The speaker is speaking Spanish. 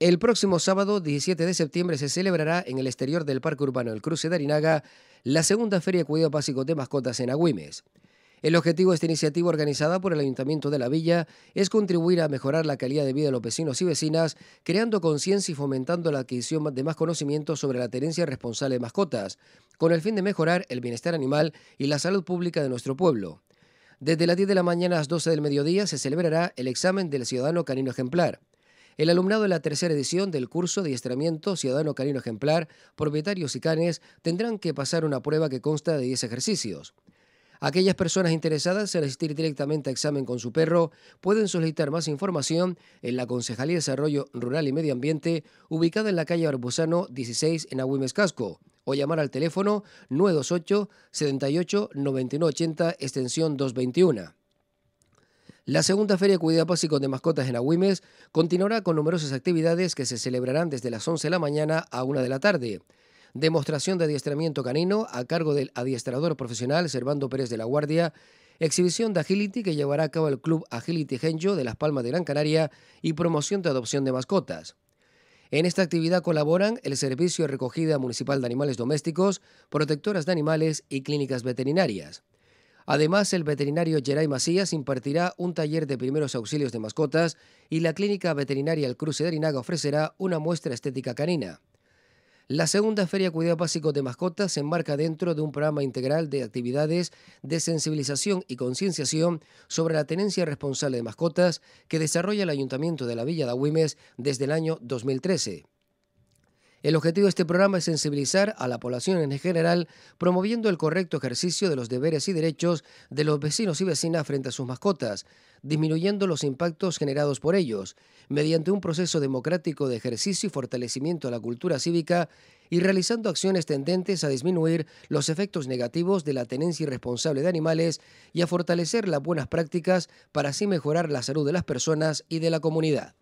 El próximo sábado 17 de septiembre se celebrará en el exterior del Parque Urbano El Cruce de Arinaga la segunda Feria de Cuidado Básico de Mascotas en Agüimes. El objetivo de esta iniciativa organizada por el Ayuntamiento de la Villa es contribuir a mejorar la calidad de vida de los vecinos y vecinas, creando conciencia y fomentando la adquisición de más conocimiento sobre la tenencia responsable de mascotas, con el fin de mejorar el bienestar animal y la salud pública de nuestro pueblo. Desde las 10 de la mañana a las 12 del mediodía se celebrará el examen del ciudadano canino ejemplar. El alumnado de la tercera edición del curso de Adiestramiento Ciudadano Canino Ejemplar, propietarios y canes, tendrán que pasar una prueba que consta de 10 ejercicios. Aquellas personas interesadas en asistir directamente a examen con su perro pueden solicitar más información en la Concejalía de Desarrollo Rural y Medio Ambiente, ubicada en la calle Arbusano 16 en Agüimes Casco, o llamar al teléfono 928 78 80 extensión 221. La segunda Feria de Cuidado Básico de Mascotas en Agüimes continuará con numerosas actividades que se celebrarán desde las 11 de la mañana a 1 de la tarde. Demostración de adiestramiento canino a cargo del adiestrador profesional Servando Pérez de la Guardia, exhibición de Agility que llevará a cabo el Club Agility Genjo de Las Palmas de Gran Canaria y promoción de adopción de mascotas. En esta actividad colaboran el Servicio de Recogida Municipal de Animales Domésticos, Protectoras de Animales y Clínicas Veterinarias. Además, el veterinario Geray Macías impartirá un taller de primeros auxilios de mascotas y la clínica veterinaria El Cruce de Arinaga ofrecerá una muestra estética canina. La segunda Feria Cuidado Básico de Mascotas se enmarca dentro de un programa integral de actividades de sensibilización y concienciación sobre la tenencia responsable de mascotas que desarrolla el Ayuntamiento de la Villa de Agüimes desde el año 2013. El objetivo de este programa es sensibilizar a la población en general, promoviendo el correcto ejercicio de los deberes y derechos de los vecinos y vecinas frente a sus mascotas, disminuyendo los impactos generados por ellos, mediante un proceso democrático de ejercicio y fortalecimiento de la cultura cívica y realizando acciones tendentes a disminuir los efectos negativos de la tenencia irresponsable de animales y a fortalecer las buenas prácticas para así mejorar la salud de las personas y de la comunidad.